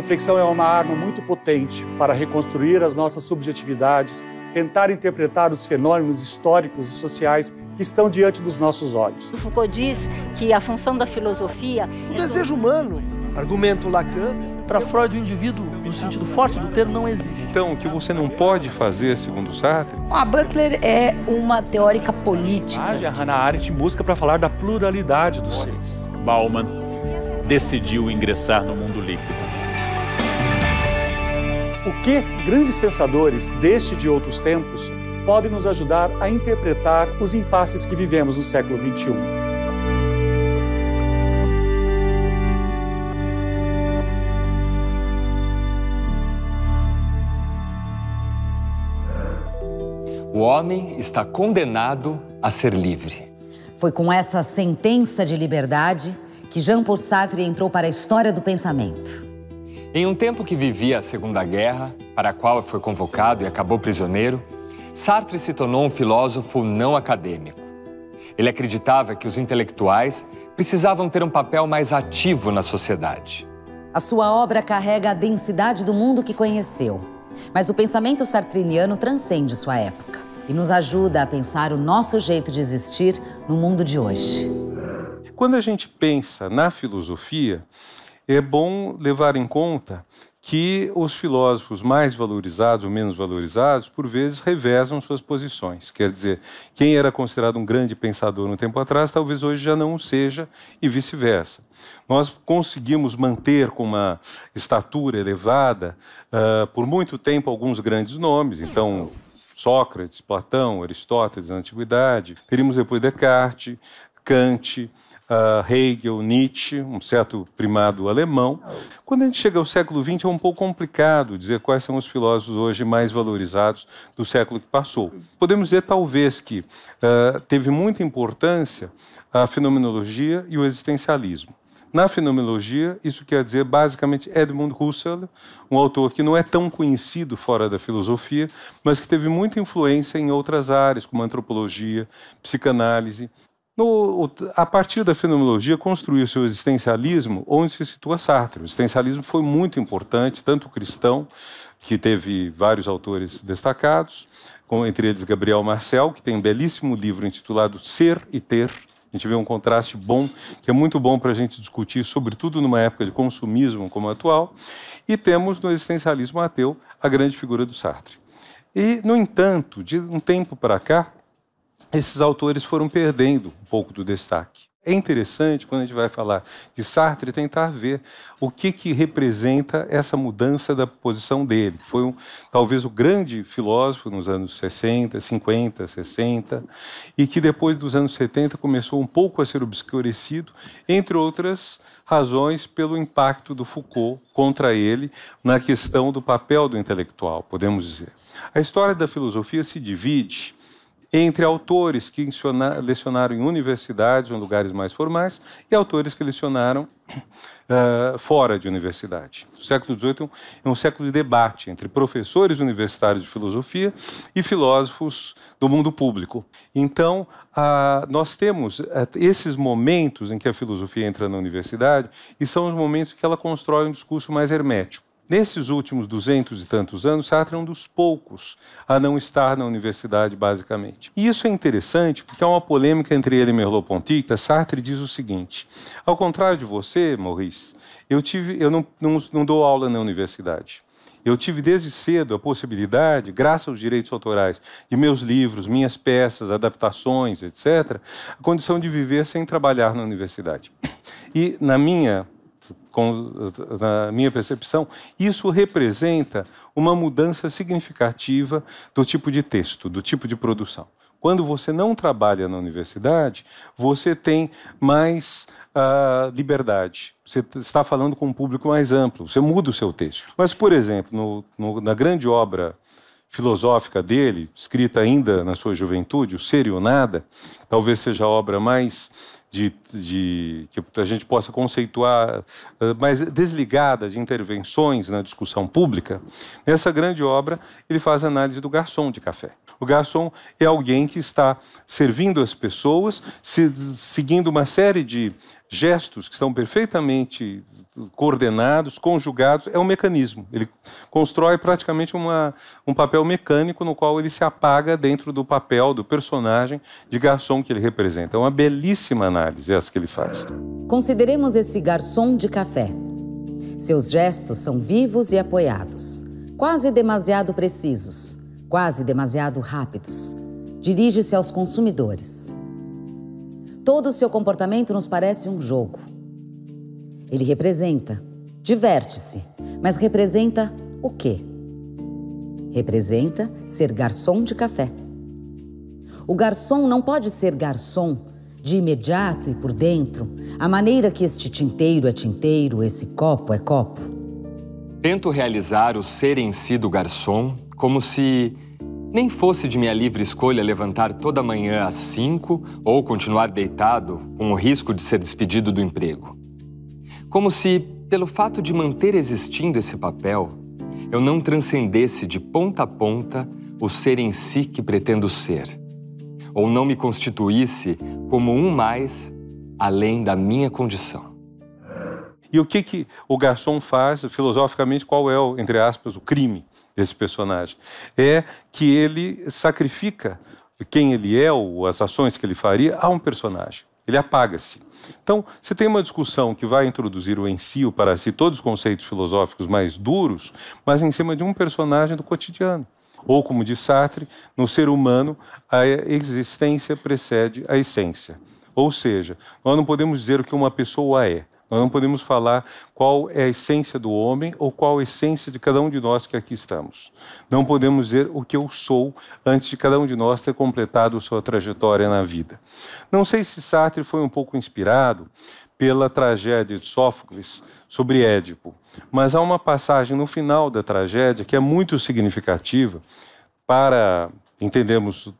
reflexão é uma arma muito potente para reconstruir as nossas subjetividades, tentar interpretar os fenômenos históricos e sociais que estão diante dos nossos olhos. Foucault diz que a função da filosofia. O desejo humano, argumento Lacan. Para Freud, o indivíduo, no sentido forte do termo, não existe. Então, o que você não pode fazer, segundo Sartre. A Butler é uma teórica política. A Hannah Arendt busca para falar da pluralidade dos seres. Bauman decidiu ingressar no mundo líquido. O que grandes pensadores deste e de outros tempos podem nos ajudar a interpretar os impasses que vivemos no século XXI? O homem está condenado a ser livre. Foi com essa sentença de liberdade que Jean Paul Sartre entrou para a história do pensamento. Em um tempo que vivia a Segunda Guerra, para a qual foi convocado e acabou prisioneiro, Sartre se tornou um filósofo não acadêmico. Ele acreditava que os intelectuais precisavam ter um papel mais ativo na sociedade. A sua obra carrega a densidade do mundo que conheceu, mas o pensamento sartriniano transcende sua época e nos ajuda a pensar o nosso jeito de existir no mundo de hoje. Quando a gente pensa na filosofia, é bom levar em conta que os filósofos mais valorizados ou menos valorizados, por vezes, revezam suas posições. Quer dizer, quem era considerado um grande pensador um tempo atrás, talvez hoje já não o seja, e vice-versa. Nós conseguimos manter com uma estatura elevada uh, por muito tempo alguns grandes nomes, então. Sócrates, Platão, Aristóteles na Antiguidade, teríamos depois Descartes, Kant, uh, Hegel, Nietzsche, um certo primado alemão. Quando a gente chega ao século XX, é um pouco complicado dizer quais são os filósofos hoje mais valorizados do século que passou. Podemos dizer, talvez, que uh, teve muita importância a fenomenologia e o existencialismo. Na fenomenologia, isso quer dizer basicamente Edmund Husserl, um autor que não é tão conhecido fora da filosofia, mas que teve muita influência em outras áreas, como antropologia, psicanálise. No, a partir da fenomenologia, construiu seu existencialismo, onde se situa Sartre. O existencialismo foi muito importante, tanto o cristão, que teve vários autores destacados, com, entre eles Gabriel Marcel, que tem um belíssimo livro intitulado Ser e Ter. A gente vê um contraste bom, que é muito bom para a gente discutir, sobretudo numa época de consumismo como a atual. E temos no existencialismo ateu a grande figura do Sartre. E, no entanto, de um tempo para cá, esses autores foram perdendo um pouco do destaque. É interessante quando a gente vai falar de Sartre tentar ver o que, que representa essa mudança da posição dele. Foi um, talvez o grande filósofo nos anos 60, 50, 60, e que depois dos anos 70 começou um pouco a ser obscurecido, entre outras razões, pelo impacto do Foucault contra ele na questão do papel do intelectual, podemos dizer. A história da filosofia se divide entre autores que lecionaram em universidades, em lugares mais formais, e autores que lecionaram uh, fora de universidade. O século XVIII é, é um século de debate entre professores universitários de filosofia e filósofos do mundo público. Então, uh, nós temos uh, esses momentos em que a filosofia entra na universidade e são os momentos em que ela constrói um discurso mais hermético. Nesses últimos duzentos e tantos anos, Sartre é um dos poucos a não estar na universidade, basicamente. E isso é interessante porque há uma polêmica entre ele e Merleau-Ponty, Sartre diz o seguinte, ao contrário de você, Maurice, eu, tive, eu não, não, não dou aula na universidade. Eu tive desde cedo a possibilidade, graças aos direitos autorais de meus livros, minhas peças, adaptações, etc., a condição de viver sem trabalhar na universidade. E na minha com, na minha percepção, isso representa uma mudança significativa do tipo de texto, do tipo de produção. Quando você não trabalha na universidade, você tem mais uh, liberdade. Você está falando com um público mais amplo, você muda o seu texto. Mas, por exemplo, no, no, na grande obra filosófica dele, escrita ainda na sua juventude, O Ser e o Nada, talvez seja a obra mais de, de, que a gente possa conceituar, eh, mas desligada de intervenções na discussão pública, nessa grande obra ele faz análise do garçom de café. O garçom é alguém que está servindo as pessoas, se, seguindo uma série de gestos que são perfeitamente coordenados, conjugados, é um mecanismo. Ele constrói praticamente uma, um papel mecânico no qual ele se apaga dentro do papel do personagem de garçom que ele representa. É uma belíssima análise essa que ele faz. Consideremos esse garçom de café. Seus gestos são vivos e apoiados, quase demasiado precisos, quase demasiado rápidos. Dirige-se aos consumidores. Todo o seu comportamento nos parece um jogo ele representa, diverte-se, mas representa o quê? Representa ser garçom de café. O garçom não pode ser garçom de imediato e por dentro, a maneira que este tinteiro é tinteiro, esse copo é copo. Tento realizar o ser em si do garçom como se nem fosse de minha livre escolha levantar toda manhã às cinco ou continuar deitado com o risco de ser despedido do emprego. Como se, pelo fato de manter existindo esse papel, eu não transcendesse de ponta a ponta o ser em si que pretendo ser, ou não me constituísse como um mais além da minha condição. E o que, que o garçom faz, filosoficamente, qual é, entre aspas, o crime desse personagem? É que ele sacrifica quem ele é ou as ações que ele faria a um personagem. Ele apaga-se. Então, você tem uma discussão que vai introduzir o em si, o para si, todos os conceitos filosóficos mais duros, mas em cima de um personagem do cotidiano. Ou, como diz Sartre, no ser humano, a existência precede a essência. Ou seja, nós não podemos dizer o que uma pessoa é, nós não podemos falar qual é a essência do homem ou qual a essência de cada um de nós que aqui estamos. Não podemos dizer o que eu sou antes de cada um de nós ter completado sua trajetória na vida. Não sei se Sartre foi um pouco inspirado pela tragédia de Sófocles sobre Édipo, mas há uma passagem no final da tragédia que é muito significativa para entendermos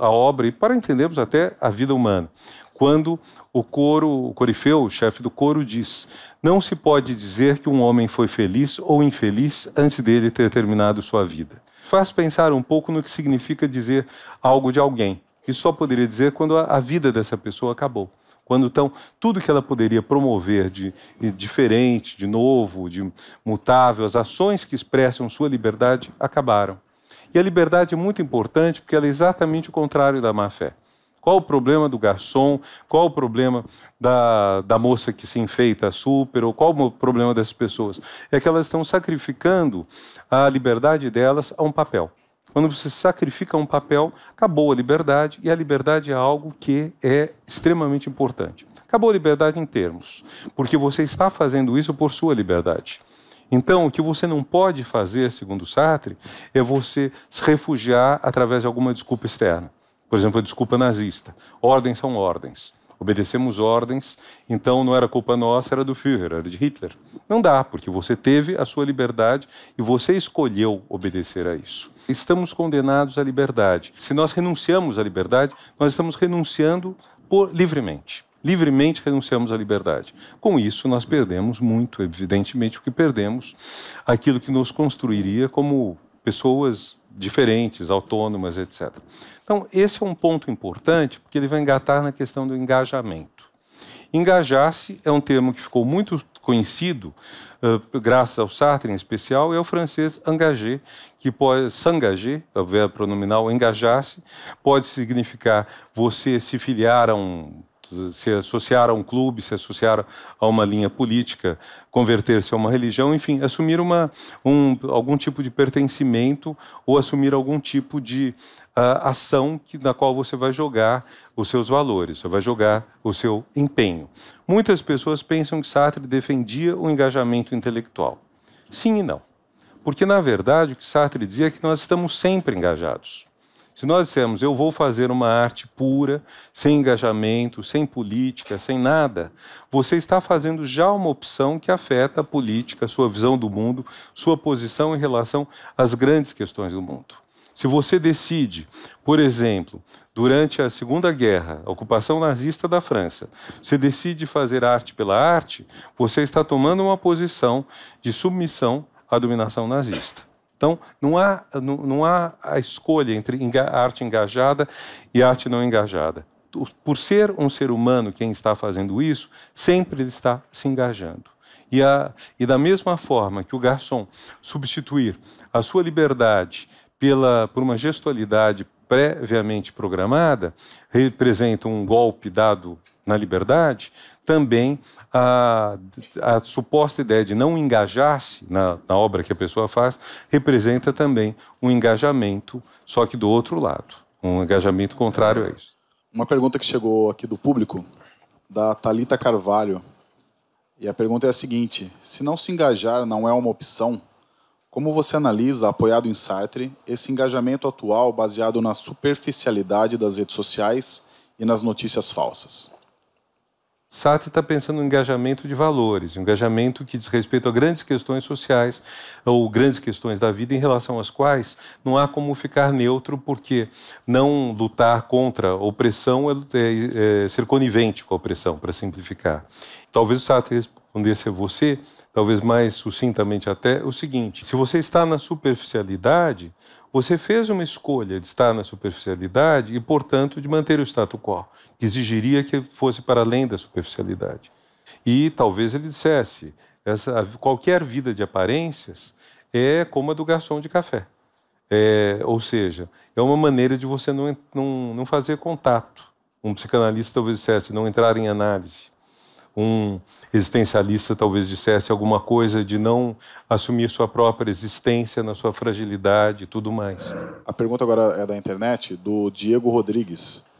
a obra e para entendermos até a vida humana quando o coro, o corifeu, o chefe do coro, diz: Não se pode dizer que um homem foi feliz ou infeliz antes dele ter terminado sua vida. Faz pensar um pouco no que significa dizer algo de alguém, que só poderia dizer quando a vida dessa pessoa acabou quando então tudo que ela poderia promover de, de, diferente, de novo, de mutável, as ações que expressam sua liberdade acabaram. E a liberdade é muito importante porque ela é exatamente o contrário da má fé. Qual o problema do garçom? Qual o problema da, da moça que se enfeita super? Ou qual o problema dessas pessoas? É que elas estão sacrificando a liberdade delas a um papel. Quando você sacrifica um papel, acabou a liberdade, e a liberdade é algo que é extremamente importante. Acabou a liberdade em termos, porque você está fazendo isso por sua liberdade. Então, o que você não pode fazer, segundo Sartre, é você se refugiar através de alguma desculpa externa. Por exemplo, a desculpa nazista. Ordens são ordens. Obedecemos ordens, então não era culpa nossa, era do Führer, era de Hitler. Não dá, porque você teve a sua liberdade e você escolheu obedecer a isso. Estamos condenados à liberdade. Se nós renunciamos à liberdade, nós estamos renunciando por, livremente livremente renunciamos à liberdade. Com isso, nós perdemos muito, evidentemente, o que perdemos, aquilo que nos construiria como pessoas diferentes, autônomas, etc. Então, esse é um ponto importante, porque ele vai engatar na questão do engajamento. Engajar-se é um termo que ficou muito conhecido, uh, graças ao Sartre em especial, é o francês engager, que pode s'engager, é o verbo pronominal engajar-se, pode significar você se filiar a um se associar a um clube, se associar a uma linha política, converter-se a uma religião, enfim, assumir uma, um, algum tipo de pertencimento ou assumir algum tipo de uh, ação que, na qual você vai jogar os seus valores, você vai jogar o seu empenho. Muitas pessoas pensam que Sartre defendia o engajamento intelectual. Sim e não. Porque, na verdade, o que Sartre dizia é que nós estamos sempre engajados. Se nós dissermos, eu vou fazer uma arte pura, sem engajamento, sem política, sem nada, você está fazendo já uma opção que afeta a política, sua visão do mundo, sua posição em relação às grandes questões do mundo. Se você decide, por exemplo, durante a Segunda Guerra, a ocupação nazista da França, você decide fazer arte pela arte, você está tomando uma posição de submissão à dominação nazista. Então, não há, não, não há a escolha entre a arte engajada e arte não engajada. Por ser um ser humano quem está fazendo isso, sempre ele está se engajando. E, a, e da mesma forma que o garçom substituir a sua liberdade pela, por uma gestualidade previamente programada, representa um golpe dado na liberdade, também a, a suposta ideia de não engajar-se na, na obra que a pessoa faz representa também um engajamento, só que do outro lado, um engajamento contrário a isso. Uma pergunta que chegou aqui do público, da Talita Carvalho, e a pergunta é a seguinte: se não se engajar não é uma opção, como você analisa, apoiado em Sartre, esse engajamento atual baseado na superficialidade das redes sociais e nas notícias falsas? Sati está pensando no engajamento de valores, engajamento que diz respeito a grandes questões sociais ou grandes questões da vida em relação às quais não há como ficar neutro, porque não lutar contra a opressão é, é, é ser conivente com a opressão, para simplificar. Talvez o Sati respondesse a você, talvez mais sucintamente até, o seguinte: se você está na superficialidade, você fez uma escolha de estar na superficialidade e, portanto, de manter o status quo que exigiria que fosse para além da superficialidade. E talvez ele dissesse: essa, qualquer vida de aparências é como a do garçom de café. É, ou seja, é uma maneira de você não, não, não fazer contato. Um psicanalista talvez dissesse não entrar em análise. Um existencialista talvez dissesse alguma coisa de não assumir sua própria existência na sua fragilidade e tudo mais. A pergunta agora é da internet, do Diego Rodrigues.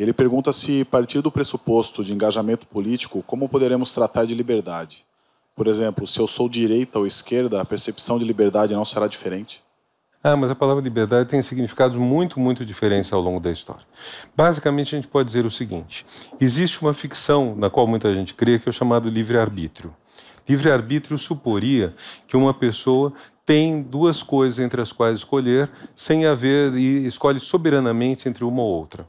Ele pergunta se, a partir do pressuposto de engajamento político, como poderemos tratar de liberdade? Por exemplo, se eu sou direita ou esquerda, a percepção de liberdade não será diferente? Ah, mas a palavra liberdade tem significados muito, muito diferentes ao longo da história. Basicamente, a gente pode dizer o seguinte: existe uma ficção na qual muita gente crê que é o chamado livre-arbítrio. Livre-arbítrio suporia que uma pessoa tem duas coisas entre as quais escolher, sem haver e escolhe soberanamente entre uma ou outra.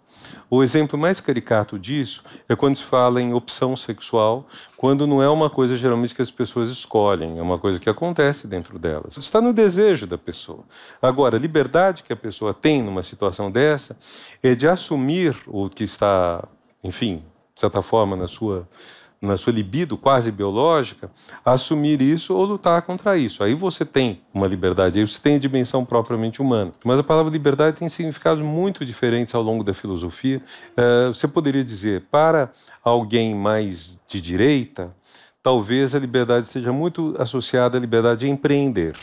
O exemplo mais caricato disso é quando se fala em opção sexual, quando não é uma coisa geralmente que as pessoas escolhem, é uma coisa que acontece dentro delas. Está no desejo da pessoa. Agora, a liberdade que a pessoa tem numa situação dessa é de assumir o que está, enfim, de certa forma, na sua na sua libido quase biológica, assumir isso ou lutar contra isso. Aí você tem uma liberdade, aí você tem a dimensão propriamente humana. Mas a palavra liberdade tem significados muito diferentes ao longo da filosofia. É, você poderia dizer, para alguém mais de direita, talvez a liberdade esteja muito associada à liberdade de empreender.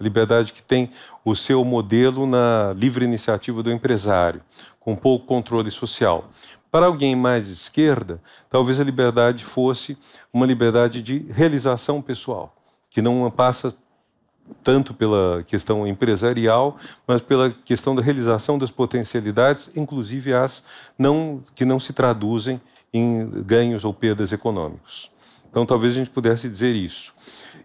A liberdade que tem o seu modelo na livre iniciativa do empresário, com pouco controle social. Para alguém mais de esquerda, talvez a liberdade fosse uma liberdade de realização pessoal, que não passa tanto pela questão empresarial, mas pela questão da realização das potencialidades, inclusive as não, que não se traduzem em ganhos ou perdas econômicos. Então, talvez a gente pudesse dizer isso.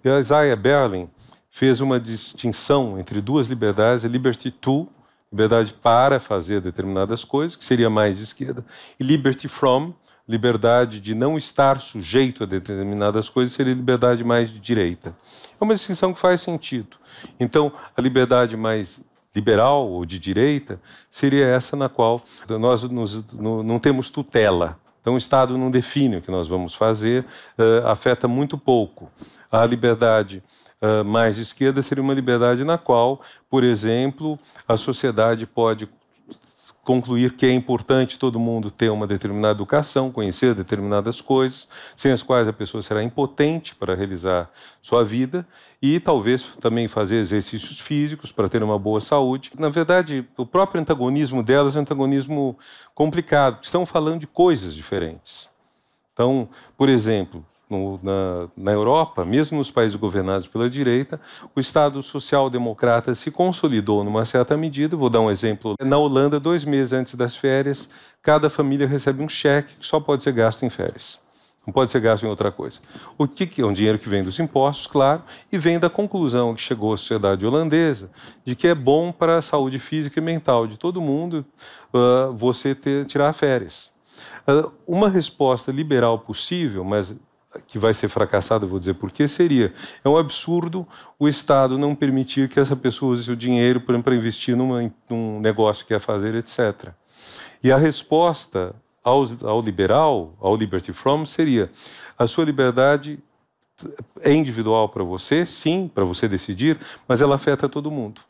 E a Isaiah Berlin fez uma distinção entre duas liberdades, a liberty to liberdade para fazer determinadas coisas, que seria mais de esquerda, e liberty from, liberdade de não estar sujeito a determinadas coisas, seria liberdade mais de direita. É uma distinção que faz sentido. Então, a liberdade mais liberal ou de direita seria essa na qual nós nos, no, não temos tutela. Então, o Estado não define o que nós vamos fazer, uh, afeta muito pouco. A liberdade uh, mais de esquerda seria uma liberdade na qual, por exemplo, a sociedade pode concluir que é importante todo mundo ter uma determinada educação, conhecer determinadas coisas, sem as quais a pessoa será impotente para realizar sua vida e talvez também fazer exercícios físicos para ter uma boa saúde. Na verdade, o próprio antagonismo delas é um antagonismo complicado, estão falando de coisas diferentes. Então, por exemplo, no, na, na Europa, mesmo nos países governados pela direita, o Estado social-democrata se consolidou numa certa medida. Vou dar um exemplo. Na Holanda, dois meses antes das férias, cada família recebe um cheque que só pode ser gasto em férias. Não pode ser gasto em outra coisa. O que é um dinheiro que vem dos impostos, claro, e vem da conclusão que chegou a sociedade holandesa de que é bom para a saúde física e mental de todo mundo uh, você ter, tirar férias. Uh, uma resposta liberal possível, mas que vai ser fracassado, eu vou dizer por que seria. É um absurdo o Estado não permitir que essa pessoa use o dinheiro, para investir numa, num negócio que ia fazer, etc. E a resposta ao, ao liberal, ao Liberty From, seria: a sua liberdade é individual para você, sim, para você decidir, mas ela afeta todo mundo.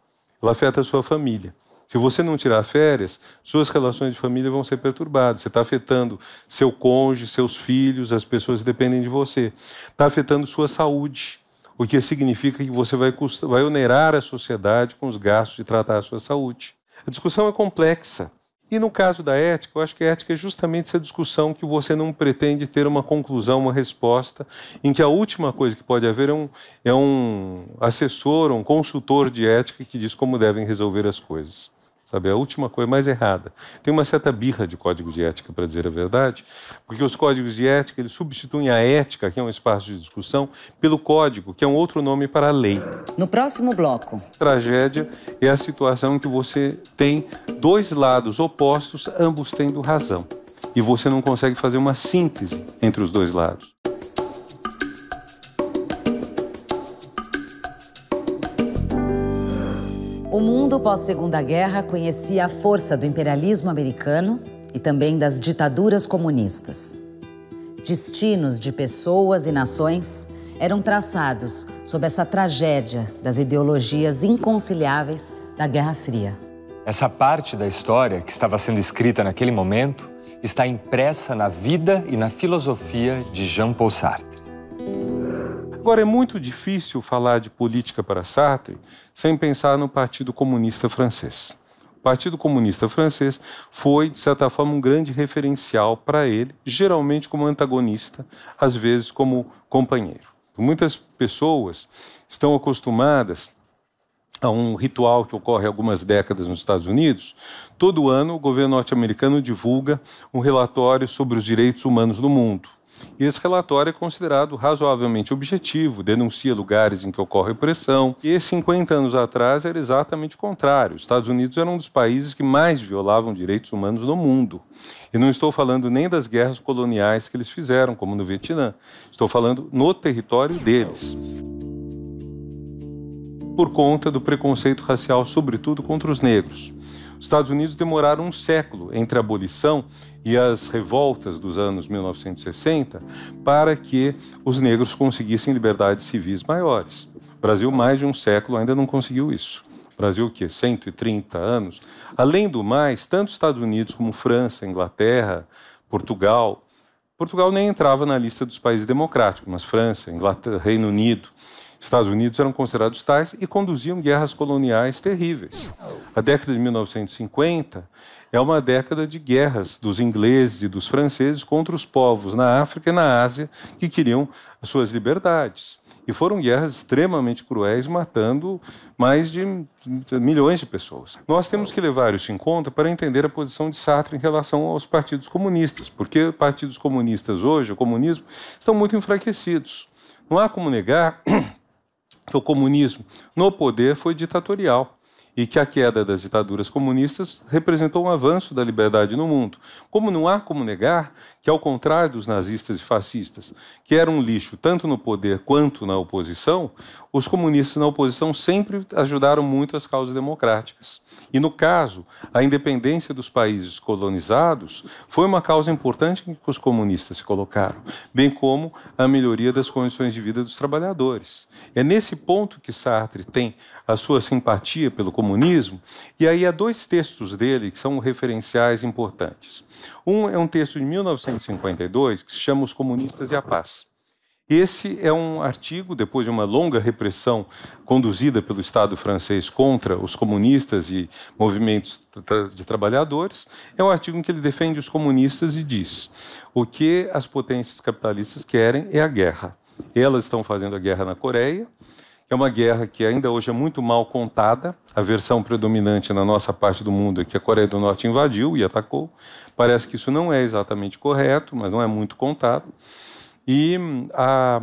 Ela afeta a sua família. Se você não tirar férias, suas relações de família vão ser perturbadas. Você está afetando seu cônjuge, seus filhos, as pessoas que dependem de você. Está afetando sua saúde, o que significa que você vai, vai onerar a sociedade com os gastos de tratar a sua saúde. A discussão é complexa. E no caso da ética, eu acho que a ética é justamente essa discussão que você não pretende ter uma conclusão, uma resposta, em que a última coisa que pode haver é um, é um assessor, um consultor de ética que diz como devem resolver as coisas. Sabe, a última coisa mais errada. Tem uma certa birra de código de ética, para dizer a verdade, porque os códigos de ética eles substituem a ética, que é um espaço de discussão, pelo código, que é um outro nome para a lei. No próximo bloco. Tragédia é a situação em que você tem dois lados opostos, ambos tendo razão. E você não consegue fazer uma síntese entre os dois lados. O mundo pós-Segunda Guerra conhecia a força do imperialismo americano e também das ditaduras comunistas. Destinos de pessoas e nações eram traçados sob essa tragédia das ideologias inconciliáveis da Guerra Fria. Essa parte da história que estava sendo escrita naquele momento está impressa na vida e na filosofia de Jean Paul Sartre. Agora, é muito difícil falar de política para Sartre sem pensar no Partido Comunista Francês. O Partido Comunista Francês foi, de certa forma, um grande referencial para ele, geralmente como antagonista, às vezes como companheiro. Muitas pessoas estão acostumadas a um ritual que ocorre há algumas décadas nos Estados Unidos. Todo ano, o governo norte-americano divulga um relatório sobre os direitos humanos no mundo. E Esse relatório é considerado razoavelmente objetivo, denuncia lugares em que ocorre pressão. e 50 anos atrás era exatamente o contrário. Os Estados Unidos eram um dos países que mais violavam direitos humanos no mundo. E não estou falando nem das guerras coloniais que eles fizeram, como no Vietnã. Estou falando no território deles por conta do preconceito racial, sobretudo contra os negros. Os Estados Unidos demoraram um século entre a abolição e as revoltas dos anos 1960 para que os negros conseguissem liberdades civis maiores. O Brasil, mais de um século, ainda não conseguiu isso. O Brasil, o quê? 130 anos? Além do mais, tanto os Estados Unidos como França, Inglaterra, Portugal. Portugal nem entrava na lista dos países democráticos, mas França, Inglaterra, Reino Unido Estados Unidos eram considerados tais e conduziam guerras coloniais terríveis. A década de 1950 é uma década de guerras dos ingleses e dos franceses contra os povos na África e na Ásia que queriam suas liberdades. E foram guerras extremamente cruéis, matando mais de milhões de pessoas. Nós temos que levar isso em conta para entender a posição de Sartre em relação aos partidos comunistas, porque partidos comunistas hoje, o comunismo, estão muito enfraquecidos. Não há como negar que o comunismo no poder foi ditatorial e que a queda das ditaduras comunistas representou um avanço da liberdade no mundo. Como não há como negar que, ao contrário dos nazistas e fascistas, que eram um lixo tanto no poder quanto na oposição, os comunistas na oposição sempre ajudaram muito as causas democráticas. E, no caso, a independência dos países colonizados foi uma causa importante que os comunistas se colocaram, bem como a melhoria das condições de vida dos trabalhadores. É nesse ponto que Sartre tem a sua simpatia pelo comunismo. E aí há dois textos dele que são referenciais importantes. Um é um texto de 1952 que se chama Os Comunistas e a Paz. Esse é um artigo, depois de uma longa repressão conduzida pelo Estado francês contra os comunistas e movimentos de trabalhadores, é um artigo em que ele defende os comunistas e diz: o que as potências capitalistas querem é a guerra. Elas estão fazendo a guerra na Coreia, é uma guerra que ainda hoje é muito mal contada. A versão predominante na nossa parte do mundo é que a Coreia do Norte invadiu e atacou. Parece que isso não é exatamente correto, mas não é muito contado. E, a,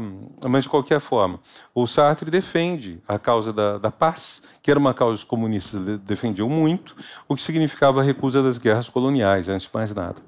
mas de qualquer forma, o Sartre defende a causa da, da paz, que era uma causa que os comunistas defendiam muito, o que significava a recusa das guerras coloniais, antes de mais nada.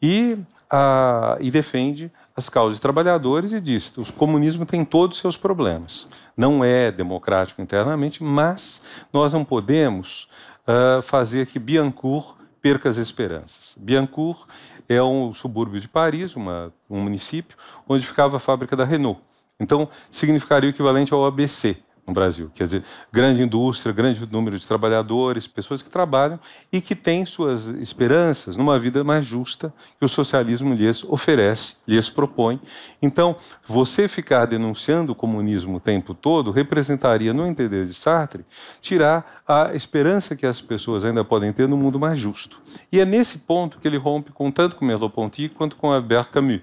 E, a, e defende as causas trabalhadores e diz: o comunismo tem todos os seus problemas. Não é democrático internamente, mas nós não podemos uh, fazer que Biancourt perca as esperanças. Biancourt é um subúrbio de Paris, uma, um município, onde ficava a fábrica da Renault. Então, significaria o equivalente ao ABC, no Brasil. Quer dizer, grande indústria, grande número de trabalhadores, pessoas que trabalham e que têm suas esperanças numa vida mais justa que o socialismo lhes oferece, lhes propõe. Então, você ficar denunciando o comunismo o tempo todo representaria, no entender de Sartre, tirar a esperança que as pessoas ainda podem ter no mundo mais justo. E é nesse ponto que ele rompe com tanto com Merleau-Ponty quanto com Albert Camus,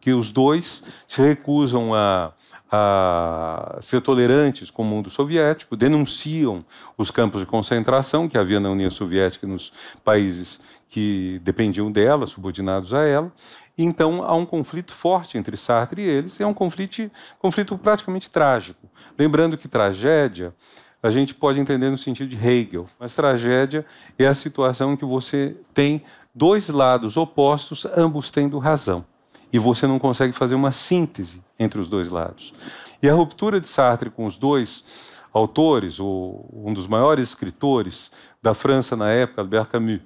que os dois se recusam a a ser tolerantes com o mundo soviético, denunciam os campos de concentração que havia na União Soviética e nos países que dependiam dela, subordinados a ela. Então há um conflito forte entre Sartre e eles, e é um conflito, conflito praticamente trágico. Lembrando que tragédia a gente pode entender no sentido de Hegel, mas tragédia é a situação em que você tem dois lados opostos, ambos tendo razão e você não consegue fazer uma síntese entre os dois lados. E a ruptura de Sartre com os dois autores, ou um dos maiores escritores da França na época, Albert Camus,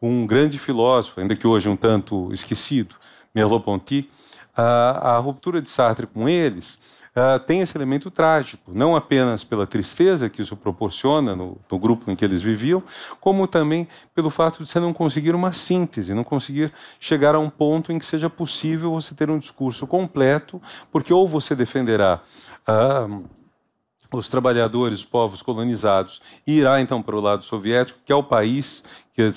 um grande filósofo, ainda que hoje um tanto esquecido, Merleau-Ponty, a, a ruptura de Sartre com eles ah, tem esse elemento trágico, não apenas pela tristeza que isso proporciona no, no, grupo em que eles viviam, como também pelo fato de você não conseguir uma síntese, não conseguir chegar a um ponto em que seja possível você ter um discurso completo, porque ou você defenderá. Ah, os trabalhadores, os povos colonizados, e irá então para o lado soviético, que é o país que, é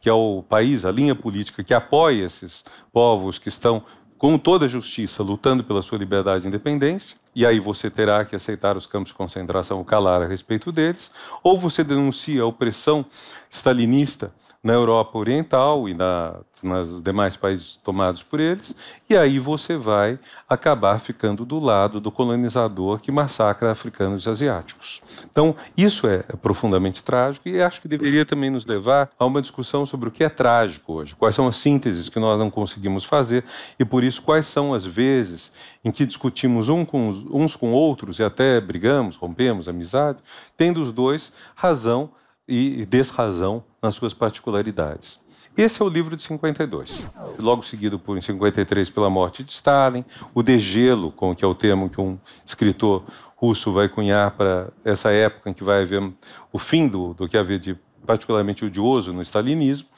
que é o país, a linha política que apoia esses povos que estão com toda justiça, lutando pela sua liberdade e independência, e aí você terá que aceitar os campos de concentração ou calar a respeito deles, ou você denuncia a opressão stalinista na Europa Oriental e na, nos demais países tomados por eles, e aí você vai acabar ficando do lado do colonizador que massacra africanos e asiáticos. Então, isso é profundamente trágico e acho que deveria também nos levar a uma discussão sobre o que é trágico hoje, quais são as sínteses que nós não conseguimos fazer e, por isso, quais são as vezes em que discutimos um com os, uns com outros e até brigamos, rompemos amizade, tendo os dois razão e desrazão nas suas particularidades. Esse é o livro de 52. Logo seguido por em 53 pela morte de Stalin, o degelo, com que é o termo que um escritor russo vai cunhar para essa época em que vai haver o fim do, do que havia de particularmente odioso no stalinismo.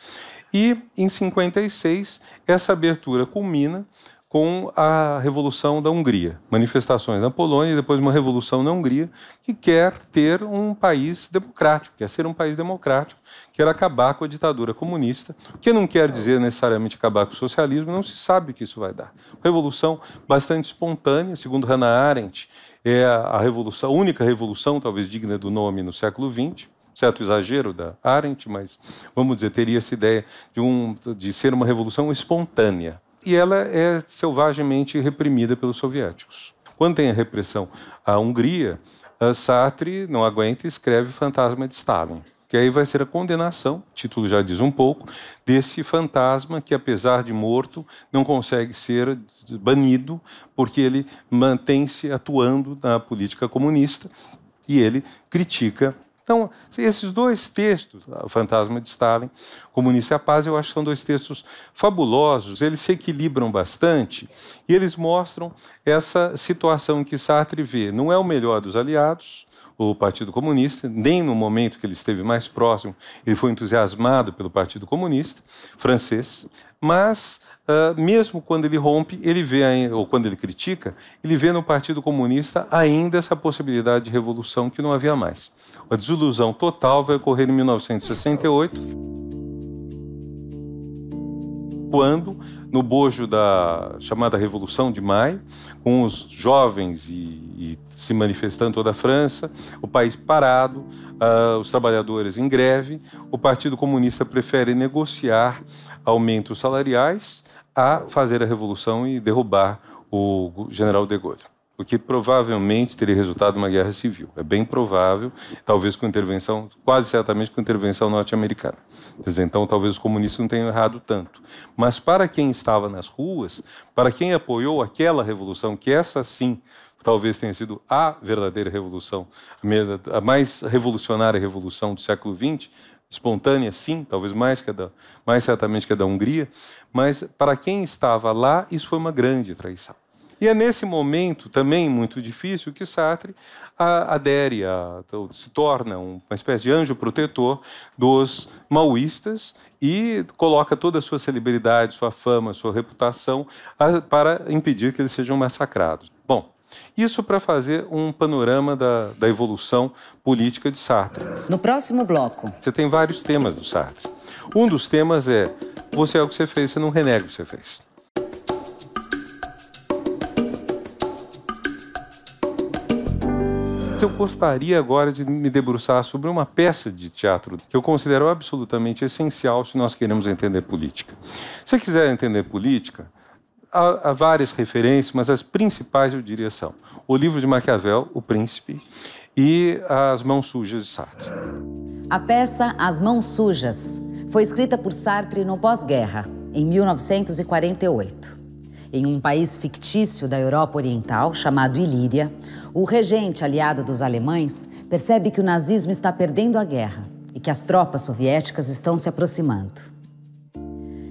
E em 56 essa abertura culmina com a Revolução da Hungria, manifestações na Polônia e depois uma revolução na Hungria, que quer ter um país democrático, quer ser um país democrático, quer acabar com a ditadura comunista, que não quer dizer necessariamente acabar com o socialismo, não se sabe o que isso vai dar. Uma revolução bastante espontânea, segundo Hannah Arendt, é a revolução, a única revolução talvez digna do nome no século XX certo exagero da Arendt, mas vamos dizer, teria essa ideia de, um, de ser uma revolução espontânea e ela é selvagemmente reprimida pelos soviéticos. Quando tem a repressão à Hungria, a Sartre não aguenta e escreve Fantasma de Stalin, que aí vai ser a condenação, o título já diz um pouco, desse fantasma que, apesar de morto, não consegue ser banido porque ele mantém-se atuando na política comunista e ele critica então, esses dois textos, ah, O Fantasma de Stalin, Comunista e a Paz, eu acho que são dois textos fabulosos, eles se equilibram bastante e eles mostram essa situação que Sartre vê. Não é o melhor dos aliados, o Partido Comunista, nem no momento que ele esteve mais próximo, ele foi entusiasmado pelo Partido Comunista francês, mas uh, mesmo quando ele rompe, ele vê, ou quando ele critica, ele vê no Partido Comunista ainda essa possibilidade de revolução que não havia mais. A desilusão total vai ocorrer em 1968, quando no bojo da chamada Revolução de Maio, com os jovens e, e se manifestando toda a França, o país parado, uh, os trabalhadores em greve, o Partido Comunista prefere negociar aumentos salariais a fazer a revolução e derrubar o general de Gaulle o que provavelmente teria resultado uma guerra civil. É bem provável, talvez com intervenção, quase certamente com intervenção norte-americana. Então, talvez os comunistas não tenham errado tanto. Mas para quem estava nas ruas, para quem apoiou aquela revolução, que essa sim talvez tenha sido a verdadeira revolução, a mais revolucionária revolução do século XX, espontânea, sim, talvez mais, que da, mais certamente que a da Hungria, mas para quem estava lá, isso foi uma grande traição. E é nesse momento, também muito difícil, que Sartre adere, a, se torna uma espécie de anjo protetor dos maoístas e coloca toda a sua celebridade, sua fama, sua reputação para impedir que eles sejam massacrados. Bom, isso para fazer um panorama da, da, evolução política de Sartre. No próximo bloco. Você tem vários temas do Sartre. Um dos temas é: você é o que você fez, você não renega o que você fez. Mas eu gostaria agora de me debruçar sobre uma peça de teatro que eu considero absolutamente essencial se nós queremos entender política. Se quiser entender política, há, várias referências, mas as principais eu diria são o livro de Maquiavel, O Príncipe, e As Mãos Sujas de Sartre. A peça As Mãos Sujas foi escrita por Sartre no pós-guerra, em 1948. Em um país fictício da Europa Oriental chamado Ilíria, o regente aliado dos alemães percebe que o nazismo está perdendo a guerra e que as tropas soviéticas estão se aproximando.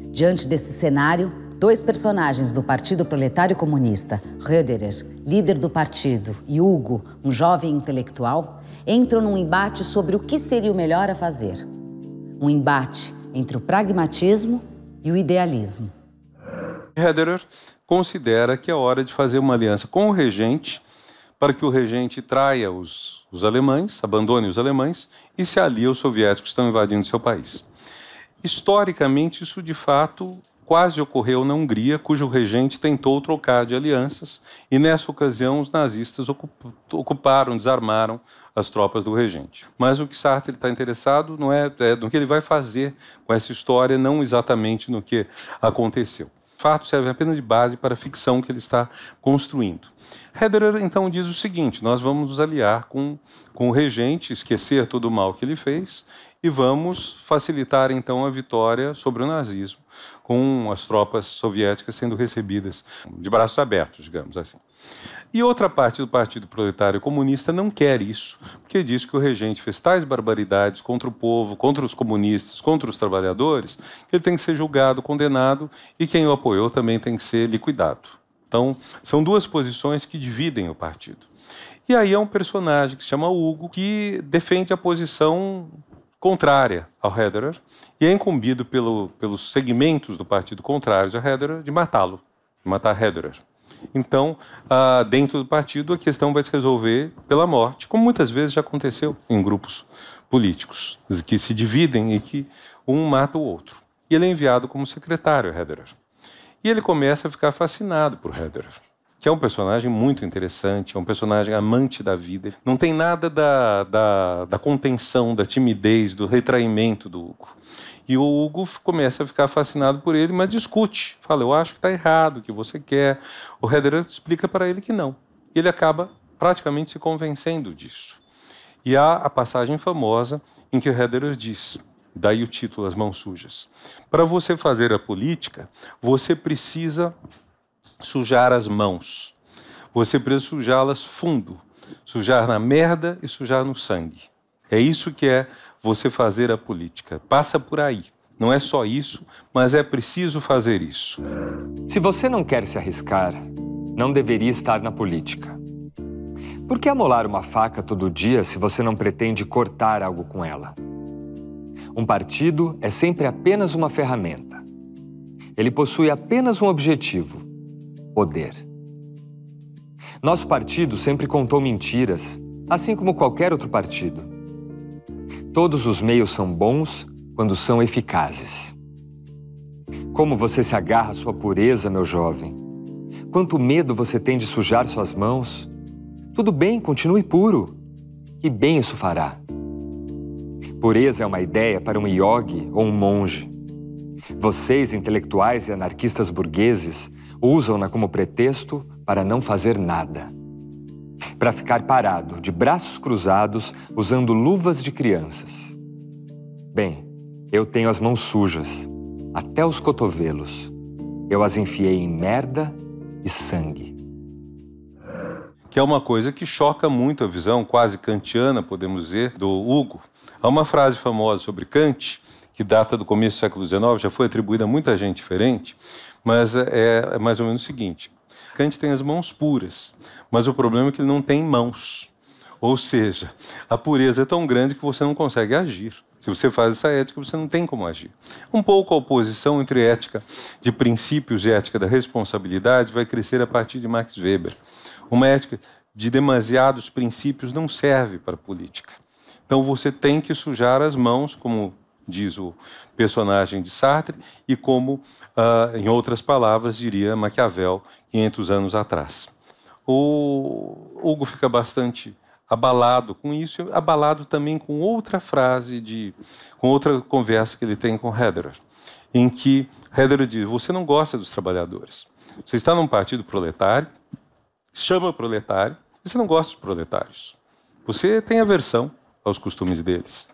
Diante desse cenário, dois personagens do Partido Proletário Comunista, Röderer, líder do partido, e Hugo, um jovem intelectual, entram num embate sobre o que seria o melhor a fazer. Um embate entre o pragmatismo e o idealismo. Röderer considera que é hora de fazer uma aliança com o regente para que o regente traia os, os alemães, abandone os alemães e se alie aos soviéticos que estão invadindo seu país. Historicamente, isso de fato quase ocorreu na Hungria, cujo regente tentou trocar de alianças, e nessa ocasião os nazistas ocuparam, desarmaram as tropas do regente. Mas o que Sartre está interessado não é, é no que ele vai fazer com essa história, não exatamente no que aconteceu fato serve apenas de base para a ficção que ele está construindo. Hederer então diz o seguinte: nós vamos nos aliar com, com o regente, esquecer todo o mal que ele fez e vamos facilitar então a vitória sobre o nazismo, com as tropas soviéticas sendo recebidas de braços abertos, digamos assim. E outra parte do Partido Proletário Comunista não quer isso, porque diz que o regente fez tais barbaridades contra o povo, contra os comunistas, contra os trabalhadores, que ele tem que ser julgado, condenado e quem o apoiou também tem que ser liquidado. Então, são duas posições que dividem o partido. E aí é um personagem que se chama Hugo, que defende a posição contrária ao Hederer e é incumbido pelo, pelos segmentos do partido contrários a Hederer de matá-lo, de matar Hederer. Então, ah, dentro do partido, a questão vai se resolver pela morte, como muitas vezes já aconteceu em grupos políticos, que se dividem e que um mata o outro. E ele é enviado como secretário a Hederer. E ele começa a ficar fascinado por Hederer que é um personagem muito interessante, é um personagem amante da vida. Não tem nada da, da, da contenção, da timidez, do retraimento do Hugo. E o Hugo começa a ficar fascinado por ele, mas discute. Fala, eu acho que está errado, o que você quer. O Heather explica para ele que não. E ele acaba praticamente se convencendo disso. E há a passagem famosa em que o Heather diz, daí o título As Mãos Sujas, para você fazer a política, você precisa sujar as mãos. Você precisa sujá-las fundo, sujar na merda e sujar no sangue. É isso que é você fazer a política. Passa por aí. Não é só isso, mas é preciso fazer isso. Se você não quer se arriscar, não deveria estar na política. Por que amolar uma faca todo dia se você não pretende cortar algo com ela? Um partido é sempre apenas uma ferramenta. Ele possui apenas um objetivo: poder. Nosso partido sempre contou mentiras, assim como qualquer outro partido. Todos os meios são bons quando são eficazes. Como você se agarra à sua pureza, meu jovem? Quanto medo você tem de sujar suas mãos? Tudo bem, continue puro. Que bem isso fará. Pureza é uma ideia para um iogue ou um monge. Vocês, intelectuais e anarquistas burgueses, Usam-na como pretexto para não fazer nada. Para ficar parado, de braços cruzados, usando luvas de crianças. Bem, eu tenho as mãos sujas, até os cotovelos. Eu as enfiei em merda e sangue. Que é uma coisa que choca muito a visão quase kantiana, podemos dizer, do Hugo. Há uma frase famosa sobre Kant, que data do começo do século XIX, já foi atribuída a muita gente diferente, mas é, é mais ou menos o seguinte: Kant tem as mãos puras, mas o problema é que ele não tem mãos. Ou seja, a pureza é tão grande que você não consegue agir. Se você faz essa ética, você não tem como agir. Um pouco a oposição entre ética de princípios e ética da responsabilidade vai crescer a partir de Max Weber. Uma ética de demasiados princípios não serve para a política. Então você tem que sujar as mãos, como diz o personagem de Sartre, e como, ah, em outras palavras, diria Maquiavel 500 anos atrás. O Hugo fica bastante abalado com isso, abalado também com outra frase, de, com outra conversa que ele tem com Heidegger, em que Heidegger diz: Você não gosta dos trabalhadores. Você está num partido proletário, chama proletário, e você não gosta dos proletários. Você tem aversão aos costumes deles.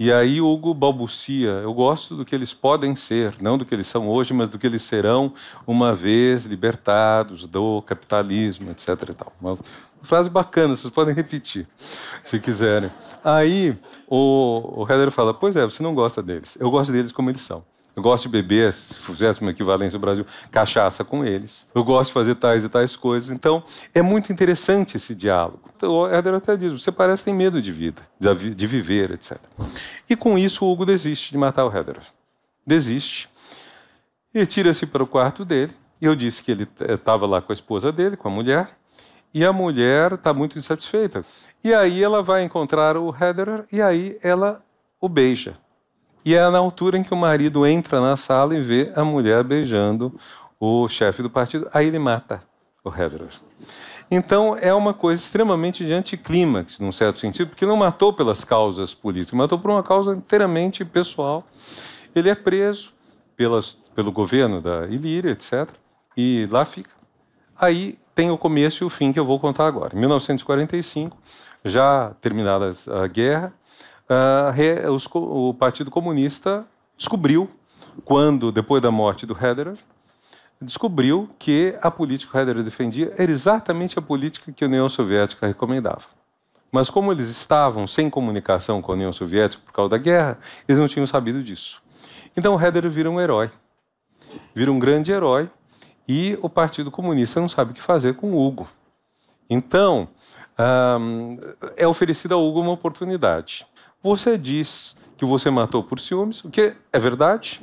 E aí Hugo balbucia: Eu gosto do que eles podem ser, não do que eles são hoje, mas do que eles serão uma vez libertados do capitalismo, etc. E tal. Uma frase bacana, vocês podem repetir se quiserem. Aí o, o fala: Pois é, você não gosta deles, eu gosto deles como eles são. Eu gosto de beber, se fizesse uma equivalência no Brasil, cachaça com eles. Eu gosto de fazer tais e tais coisas. Então, é muito interessante esse diálogo. Então, o Herder até diz, você parece ter medo de vida, de viver, etc. E com isso, o Hugo desiste de matar o Herder. Desiste. E tira-se para o quarto dele. E eu disse que ele estava eh, lá com a esposa dele, com a mulher. E a mulher está muito insatisfeita. E aí ela vai encontrar o Headerer e aí ela o beija. E é na altura em que o marido entra na sala e vê a mulher beijando o chefe do partido, aí ele mata o Heather. Então é uma coisa extremamente de anticlímax, num certo sentido, porque não matou pelas causas políticas, matou por uma causa inteiramente pessoal. Ele é preso pelas, pelo governo da Ilíria, etc. E lá fica. Aí tem o começo e o fim que eu vou contar agora. Em 1945, já terminada a guerra, ah, o Partido Comunista descobriu, quando, depois da morte do Hederer, descobriu que a política que o Hederer defendia era exatamente a política que a União Soviética recomendava. Mas como eles estavam sem comunicação com a União Soviética por causa da guerra, eles não tinham sabido disso. Então o Hederer vira um herói, vira um grande herói, e o Partido Comunista não sabe o que fazer com o Hugo. Então ah, é oferecida a Hugo uma oportunidade. Você diz que você matou por ciúmes, o que é verdade,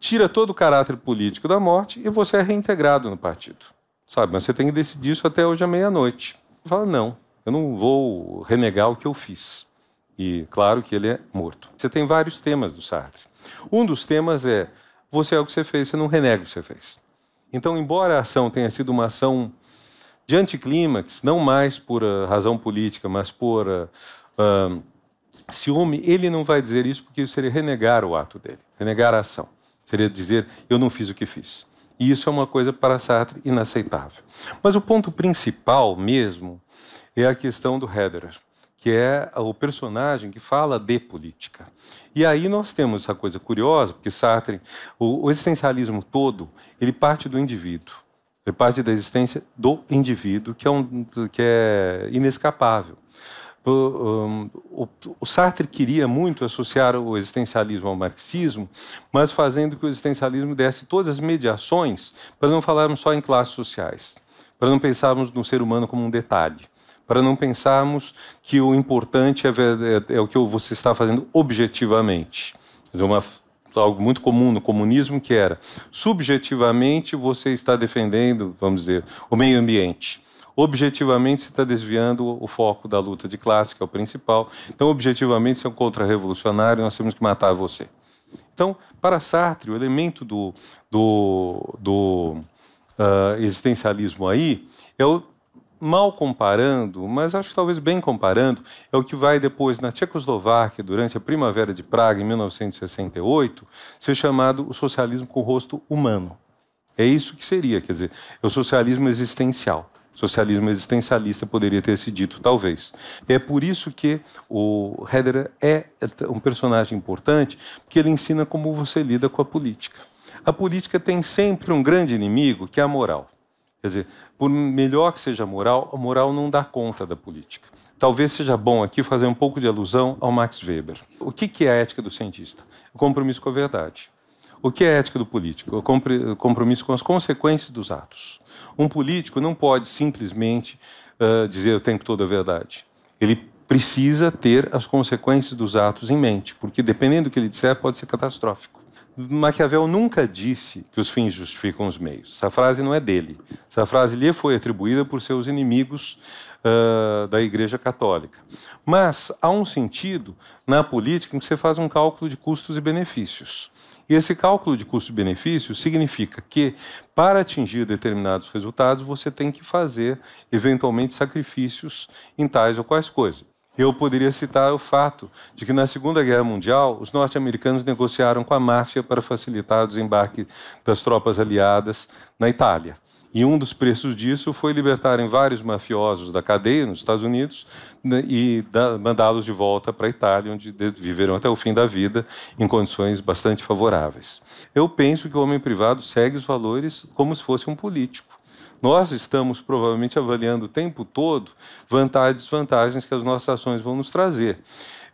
tira todo o caráter político da morte e você é reintegrado no partido. Sabe, mas você tem que decidir isso até hoje à meia-noite. Fala, não, eu não vou renegar o que eu fiz. E claro que ele é morto. Você tem vários temas do Sartre. Um dos temas é você é o que você fez, você não renega o que você fez. Então, embora a ação tenha sido uma ação de anticlímax, não mais por ah, razão política, mas por uh, uh, ciúme, ele não vai dizer isso porque isso seria renegar o ato dele, renegar a ação. Seria dizer, eu não fiz o que fiz. E isso é uma coisa para Sartre inaceitável. Mas o ponto principal mesmo é a questão do Hederer, que é o personagem que fala de política. E aí nós temos essa coisa curiosa, porque Sartre, o, o existencialismo todo, ele parte do indivíduo. Ele parte da existência do indivíduo, que é, um, que é inescapável. Hum, o Sartre queria muito associar o existencialismo ao marxismo, mas fazendo que o existencialismo desse todas as mediações para não falarmos só em classes sociais, para não pensarmos no ser humano como um detalhe, para não pensarmos que o importante é, é, é o que você está fazendo objetivamente. Quer dizer, uma algo muito comum no comunismo, que era subjetivamente você está defendendo, vamos dizer, o meio ambiente objetivamente se está desviando o foco da luta de classe, que é o principal. Então, objetivamente, se é um contra-revolucionário, nós temos que matar você. Então, para Sartre, o elemento do, do, do uh, existencialismo aí é o mal comparando, mas acho que talvez bem comparando, é o que vai depois na Tchecoslováquia, durante a Primavera de Praga, em 1968, ser chamado o socialismo com rosto humano. É isso que seria, quer dizer, é o socialismo existencial socialismo existencialista poderia ter se dito, talvez. É por isso que o Heidegger é um personagem importante, porque ele ensina como você lida com a política. A política tem sempre um grande inimigo, que é a moral. Quer dizer, por melhor que seja a moral, a moral não dá conta da política. Talvez seja bom aqui fazer um pouco de alusão ao Max Weber. O que é a ética do cientista? O compromisso com a verdade. O que é ética do político? O compromisso com as consequências dos atos. Um político não pode simplesmente uh, dizer o tempo todo a verdade. Ele precisa ter as consequências dos atos em mente, porque dependendo do que ele disser, pode ser catastrófico. Maquiavel nunca disse que os fins justificam os meios. Essa frase não é dele. Essa frase lhe foi atribuída por seus inimigos uh, da Igreja Católica. Mas há um sentido na política em que você faz um cálculo de custos e benefícios. E esse cálculo de custo-benefício significa que, para atingir determinados resultados, você tem que fazer, eventualmente, sacrifícios em tais ou quais coisas. Eu poderia citar o fato de que na Segunda Guerra Mundial, os norte-americanos negociaram com a máfia para facilitar o desembarque das tropas aliadas na Itália. E um dos preços disso foi libertarem vários mafiosos da cadeia nos Estados Unidos né, e mandá-los de volta para a Itália, onde viveram até o fim da vida em condições bastante favoráveis. Eu penso que o homem privado segue os valores como se fosse um político. Nós estamos provavelmente avaliando o tempo todo vantagens e desvantagens que as nossas ações vão nos trazer.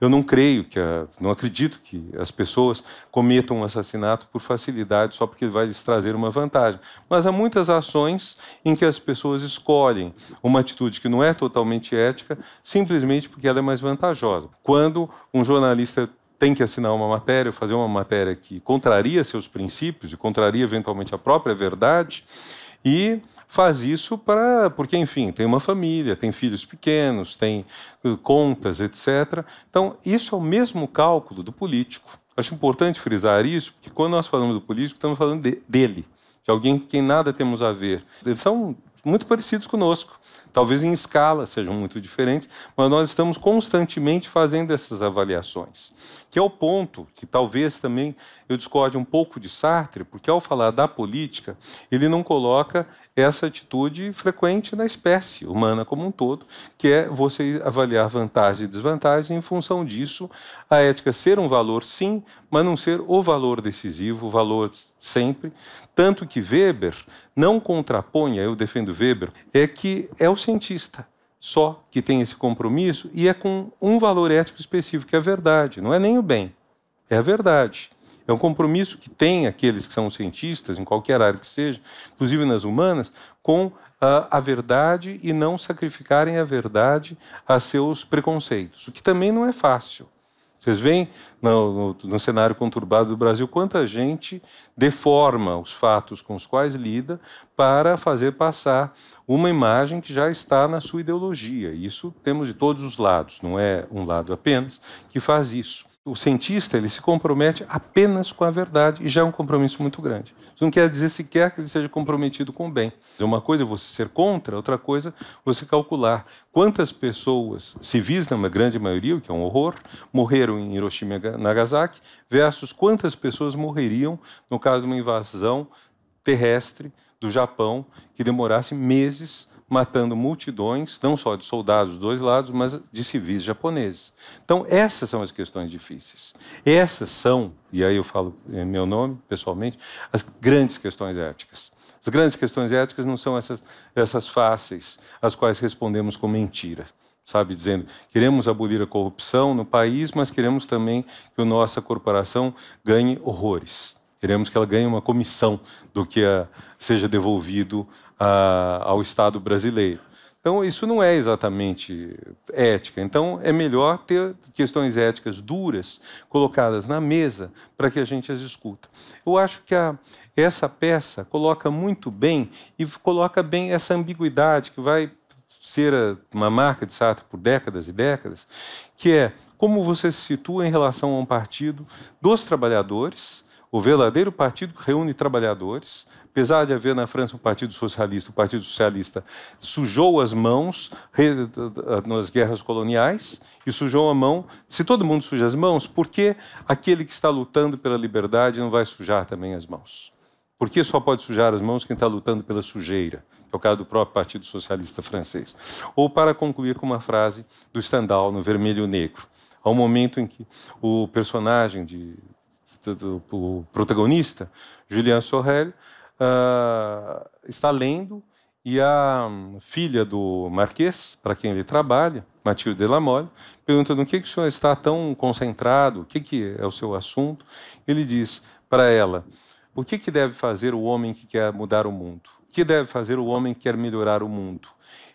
Eu não creio que, a, não acredito que as pessoas cometam um assassinato por facilidade só porque vai lhes trazer uma vantagem. Mas há muitas ações em que as pessoas escolhem uma atitude que não é totalmente ética simplesmente porque ela é mais vantajosa. Quando um jornalista tem que assinar uma matéria, fazer uma matéria que contraria seus princípios e contraria eventualmente a própria verdade, e faz isso para porque enfim tem uma família, tem filhos pequenos, tem eh, contas, etc. Então isso é o mesmo cálculo do político. Acho importante frisar isso, porque quando nós falamos do político estamos falando de, dele, de alguém com quem nada temos a ver. Eles são muito parecidos conosco. Talvez em escala sejam muito diferentes, mas nós estamos constantemente fazendo essas avaliações. Que é o ponto que talvez também eu discorde um pouco de Sartre, porque ao falar da política, ele não coloca essa atitude frequente na espécie humana como um todo, que é você avaliar vantagem e desvantagem em função disso, a ética ser um valor sim, mas não ser o valor decisivo, o valor sempre. Tanto que Weber não contrapõe, eu defendo Weber, é que é o cientista só que tem esse compromisso e é com um valor ético específico, que é a verdade. Não é nem o bem, é a verdade. É um compromisso que tem aqueles que são cientistas, em qualquer área que seja, inclusive nas humanas, com a, a verdade e não sacrificarem a verdade a seus preconceitos, o que também não é fácil. Vocês veem no, no, no, cenário conturbado do Brasil quanta gente deforma os fatos com os quais lida para fazer passar uma imagem que já está na sua ideologia. Isso temos de todos os lados, não é um lado apenas que faz isso o cientista ele se compromete apenas com a verdade e já é um compromisso muito grande. Isso não quer dizer sequer que ele seja comprometido com o bem. Uma coisa é você ser contra, outra coisa é você calcular quantas pessoas civis, na né, grande maioria, o que é um horror, morreram em Hiroshima e Nagasaki, versus quantas pessoas morreriam no caso de uma invasão terrestre do Japão que demorasse meses matando multidões, não só de soldados dos dois lados, mas de civis japoneses. Então, essas são as questões difíceis. Essas são, e aí eu falo em meu nome, pessoalmente, as grandes questões éticas. As grandes questões éticas não são essas, essas fáceis, às quais respondemos com mentira sabe, dizendo queremos abolir a corrupção no país, mas queremos também que a nossa corporação ganhe horrores. Queremos que ela ganhe uma comissão do que a, seja devolvido a, ao Estado brasileiro. Então, isso não é exatamente ética. Então, é melhor ter questões éticas duras colocadas na mesa para que a gente as escuta. Eu acho que a, essa peça coloca muito bem e coloca bem essa ambiguidade que vai ser a, uma marca de Sartre por décadas e décadas, que é como você se situa em relação a um partido dos trabalhadores, o verdadeiro partido que reúne trabalhadores, apesar de haver na França um partido socialista, o Partido Socialista sujou as mãos nas guerras coloniais e sujou a mão. Se todo mundo suja as mãos, por que aquele que está lutando pela liberdade não vai sujar também as mãos? Por que só pode sujar as mãos quem está lutando pela sujeira? é o caso do próprio Partido Socialista Francês. Ou para concluir com uma frase do Stendhal no Vermelho Negro, há um momento em que o personagem de, do, do, protagonista, Julien Sorel, uh, está lendo e a filha do Marquês, para quem ele trabalha, Matilde de Lamolle, pergunta no que, que o senhor está tão concentrado, o que, que é o seu assunto. Ele diz para ela, o que, que deve fazer o homem que quer mudar o mundo? que deve fazer o homem que quer melhorar o mundo?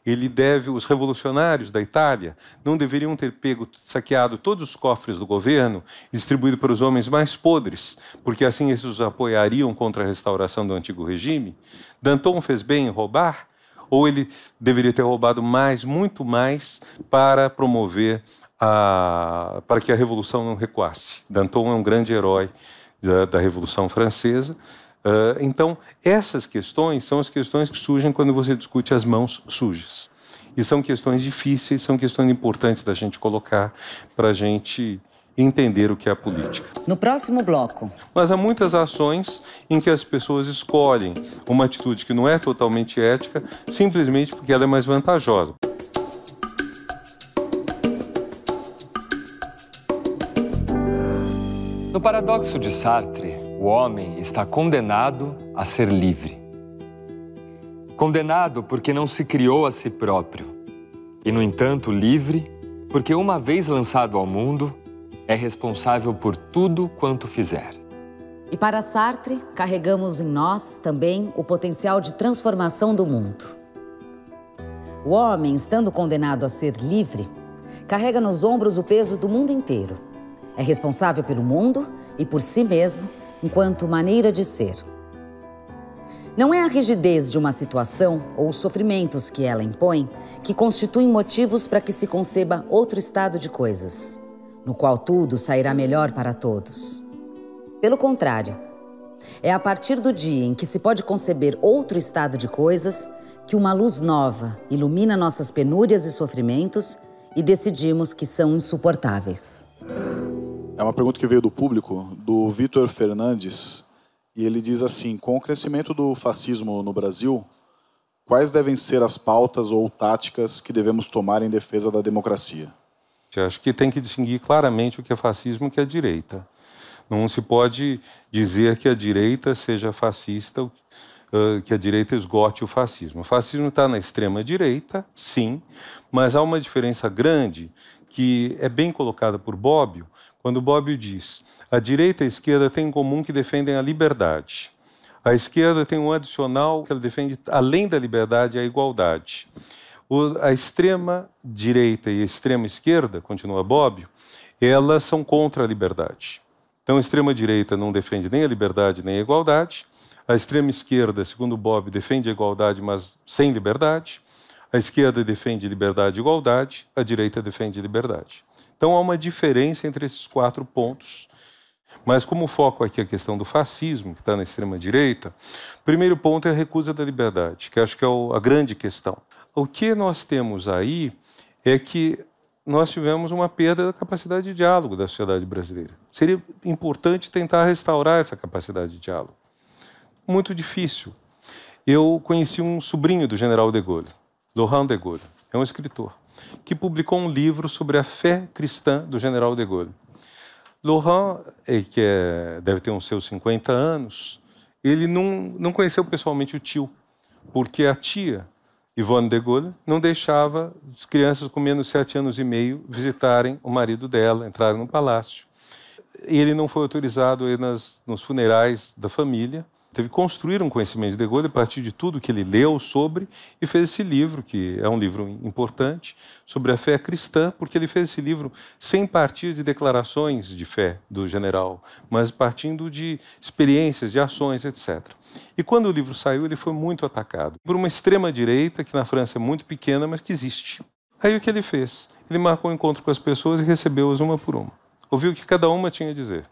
Ele deve, os revolucionários da Itália não deveriam ter pego, saqueado todos os cofres do governo distribuído para os homens mais podres, porque assim esses os apoiariam contra a restauração do antigo regime? Danton fez bem em roubar? Ou ele deveria ter roubado mais, muito mais, para promover, a, para que a revolução não recuasse? Danton é um grande herói da, da Revolução Francesa, ah, então, essas questões são as questões que surgem quando você discute as mãos sujas. E são questões difíceis, são questões importantes da gente colocar para a gente entender o que é a política. No próximo bloco. Mas há muitas ações em que as pessoas escolhem uma atitude que não é totalmente ética, simplesmente porque ela é mais vantajosa. No paradoxo de Sartre, o homem está condenado a ser livre. Condenado porque não se criou a si próprio, e, no entanto, livre porque, uma vez lançado ao mundo, é responsável por tudo quanto fizer. E para Sartre, carregamos em nós também o potencial de transformação do mundo. O homem, estando condenado a ser livre, carrega nos ombros o peso do mundo inteiro. É responsável pelo mundo e por si mesmo enquanto maneira de ser. Não é a rigidez de uma situação ou os sofrimentos que ela impõe que constituem motivos para que se conceba outro estado de coisas, no qual tudo sairá melhor para todos. Pelo contrário, é a partir do dia em que se pode conceber outro estado de coisas que uma luz nova ilumina nossas penúrias e sofrimentos e decidimos que são insuportáveis. É uma pergunta que veio do público, do Vitor Fernandes, e ele diz assim: com o crescimento do fascismo no Brasil, quais devem ser as pautas ou táticas que devemos tomar em defesa da democracia? Eu acho que tem que distinguir claramente o que é fascismo e o que é direita. Não se pode dizer que a direita seja fascista, que a direita esgote o fascismo. O fascismo está na extrema direita, sim, mas há uma diferença grande que é bem colocada por Bobbio, quando Bobbio diz: a direita e a esquerda têm em comum que defendem a liberdade. A esquerda tem um adicional que ela defende, além da liberdade, a igualdade. O, a extrema direita e a extrema esquerda, continua Bobbio, elas são contra a liberdade. Então, a extrema direita não defende nem a liberdade nem a igualdade. A extrema esquerda, segundo Bob, defende a igualdade, mas sem liberdade. A esquerda defende liberdade e igualdade, a direita defende liberdade. Então há uma diferença entre esses quatro pontos. Mas como o foco aqui é a questão do fascismo, que está na extrema-direita, o primeiro ponto é a recusa da liberdade, que acho que é a grande questão. O que nós temos aí é que nós tivemos uma perda da capacidade de diálogo da sociedade brasileira. Seria importante tentar restaurar essa capacidade de diálogo. Muito difícil. Eu conheci um sobrinho do general de Gaulle, Laurent de Gaulle, é um escritor que publicou um livro sobre a fé cristã do general de Gaulle. Laurent, eh, que é, deve ter uns seus 50 anos, ele não, não conheceu pessoalmente o tio, porque a tia, Yvonne de Gaulle, não deixava as crianças com menos de 7 anos e meio visitarem o marido dela, entrarem no palácio. Ele não foi autorizado nas, nos funerais da família, teve que construir um conhecimento de Godel a partir de tudo que ele leu sobre e fez esse livro, que é um livro importante, sobre a fé cristã, porque ele fez esse livro sem partir de declarações de fé do general, mas partindo de experiências, de ações, etc. E quando o livro saiu, ele foi muito atacado por uma extrema-direita, que na França é muito pequena, mas que existe. Aí o que ele fez? Ele marcou um encontro com as pessoas e recebeu-as uma por uma. Ouviu o que cada uma tinha a dizer.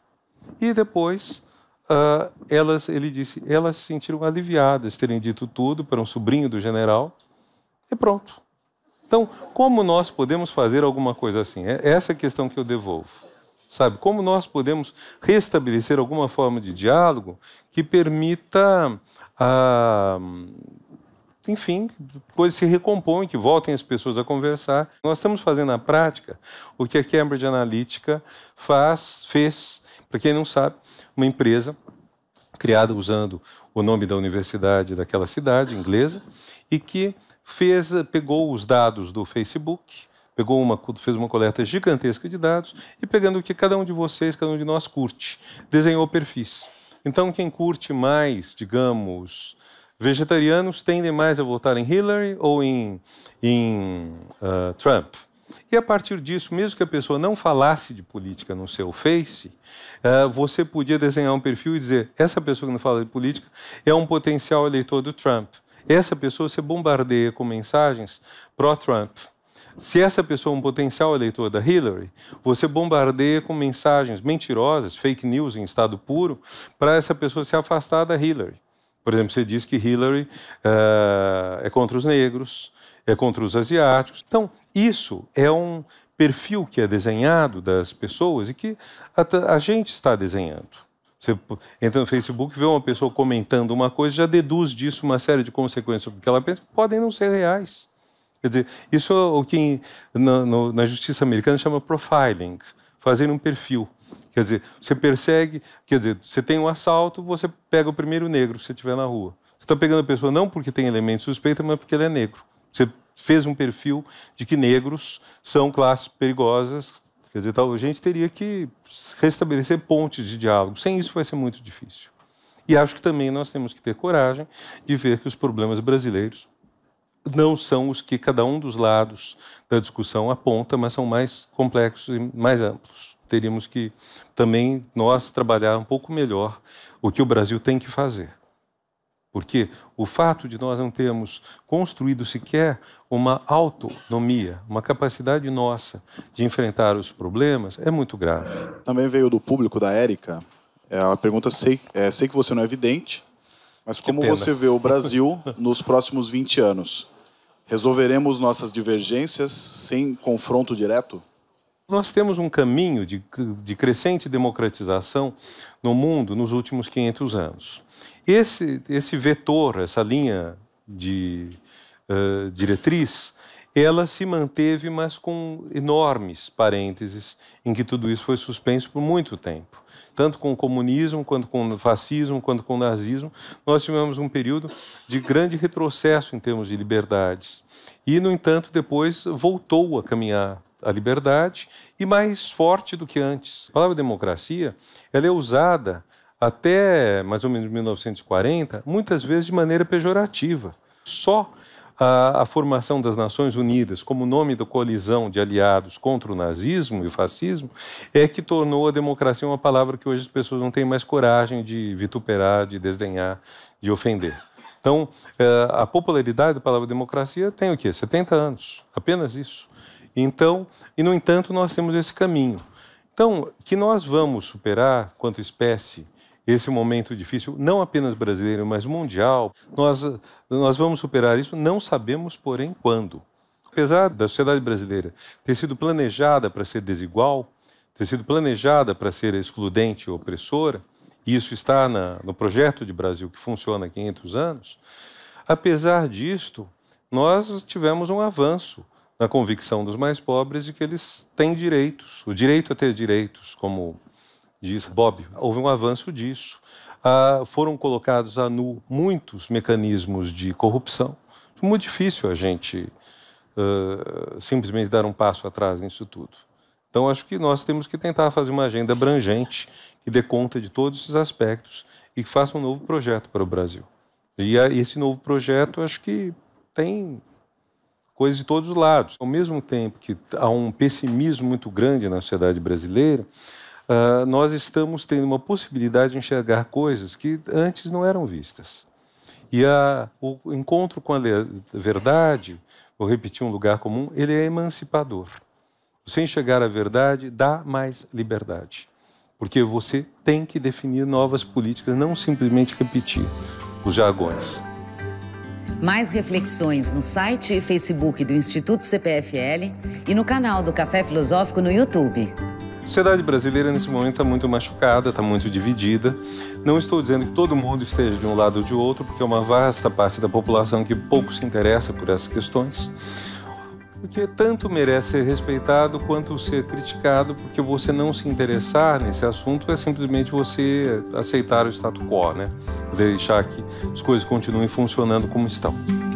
E depois uh, elas, ele disse, elas se sentiram aliviadas terem dito tudo para um sobrinho do general e pronto. Então, como nós podemos fazer alguma coisa assim? É, é essa questão que eu devolvo. Sabe, como nós podemos restabelecer alguma forma de diálogo que permita, ah, enfim, coisas se recompõem, que voltem as pessoas a conversar. Nós estamos fazendo na prática o que a Cambridge Analytica faz, fez para quem não sabe, uma empresa criada usando o nome da universidade daquela cidade inglesa e que fez, pegou os dados do Facebook, pegou uma, fez uma coleta gigantesca de dados e pegando o que cada um de vocês, cada um de nós curte, desenhou perfis. Então quem curte mais, digamos, vegetarianos tendem mais a votar em Hillary ou em, em uh, Trump. E a partir disso, mesmo que a pessoa não falasse de política no seu Face, eh, você podia desenhar um perfil e dizer: essa pessoa que não fala de política é um potencial eleitor do Trump. Essa pessoa você bombardeia com mensagens pró-Trump. Se essa pessoa é um potencial eleitor da Hillary, você bombardeia com mensagens mentirosas, fake news em estado puro, para essa pessoa se afastar da Hillary. Por exemplo, você diz que Hillary uh, é contra os negros é contra os asiáticos. Então, isso é um perfil que é desenhado das pessoas e que a, a gente está desenhando. Você entra no Facebook, vê uma pessoa comentando uma coisa, já deduz disso uma série de consequências sobre o que ela pensa, que podem não ser reais. Quer dizer, isso é o que na, no, na justiça americana chama profiling, fazer um perfil. Quer dizer, você persegue, quer dizer, você tem um assalto, você pega o primeiro negro que você tiver na rua. Você está pegando a pessoa não porque tem elemento suspeito, mas porque ele é negro. Você fez um perfil de que negros são classes perigosas. Quer dizer, tal, a gente teria que restabelecer pontes de diálogo. Sem isso vai ser muito difícil. E acho que também nós temos que ter coragem de ver que os problemas brasileiros não são os que cada um dos lados da discussão aponta, mas são mais complexos e mais amplos. Teríamos que também nós trabalhar um pouco melhor o que o Brasil tem que fazer. Porque o fato de nós não termos construído sequer uma autonomia, uma capacidade nossa de enfrentar os problemas, é muito grave. Também veio do público, da Érica, eh, ela pergunta: sei, é, sei que você não é vidente, mas como você vê o Brasil nos próximos 20 anos? Resolveremos nossas divergências sem confronto direto? Nós temos um caminho de, de crescente democratização no mundo nos últimos 500 anos. Esse, esse vetor, essa linha de uh, diretriz, ela se manteve, mas com enormes parênteses, em que tudo isso foi suspenso por muito tempo. Tanto com o comunismo, quanto com o fascismo, quanto com o nazismo, nós tivemos um período de grande retrocesso em termos de liberdades. E, no entanto, depois voltou a caminhar a liberdade e mais forte do que antes. A palavra democracia ela é usada até mais ou menos 1940, muitas vezes de maneira pejorativa. Só a, a, formação das Nações Unidas como nome da colisão de aliados contra o nazismo e o fascismo é que tornou a democracia uma palavra que hoje as pessoas não têm mais coragem de vituperar, de desdenhar, de ofender. Então, eh, a popularidade da palavra democracia tem o quê? 70 anos, apenas isso. Então, e no entanto, nós temos esse caminho. Então, que nós vamos superar, quanto espécie, esse momento difícil, não apenas brasileiro, mas mundial. Nós, nós vamos superar isso, não sabemos, porém, quando. Apesar da sociedade brasileira ter sido planejada para ser desigual, ter sido planejada para ser excludente e opressora, e isso está na, no projeto de Brasil que funciona há 500 anos, apesar disto, nós tivemos um avanço na convicção dos mais pobres de que eles têm direitos, o direito a ter direitos como diz Bob, houve um avanço disso. Ah, foram colocados a nu muitos mecanismos de corrupção. Muito difícil a gente uh, simplesmente dar um passo atrás nisso tudo. Então, acho que nós temos que tentar fazer uma agenda abrangente que dê conta de todos esses aspectos e que faça um novo projeto para o Brasil. E a, esse novo projeto, acho que tem coisas de todos os lados. Ao mesmo tempo que há um pessimismo muito grande na sociedade brasileira, uh, nós estamos tendo uma possibilidade de enxergar coisas que antes não eram vistas. E a, o encontro com a verdade, vou repetir um lugar comum, ele é emancipador. Você enxergar a verdade dá mais liberdade, porque você tem que definir novas políticas, não simplesmente repetir os jargões. Mais reflexões no site e Facebook do Instituto CPFL e no canal do Café Filosófico no YouTube. A sociedade brasileira nesse momento está muito machucada, está muito dividida. Não estou dizendo que todo mundo esteja de um lado ou de outro, porque é uma vasta parte da população que pouco se interessa por essas questões. Porque tanto merece ser respeitado quanto ser criticado, porque você não se interessar nesse assunto é simplesmente você aceitar o status quo, né? Deixar que as coisas continuem funcionando como estão.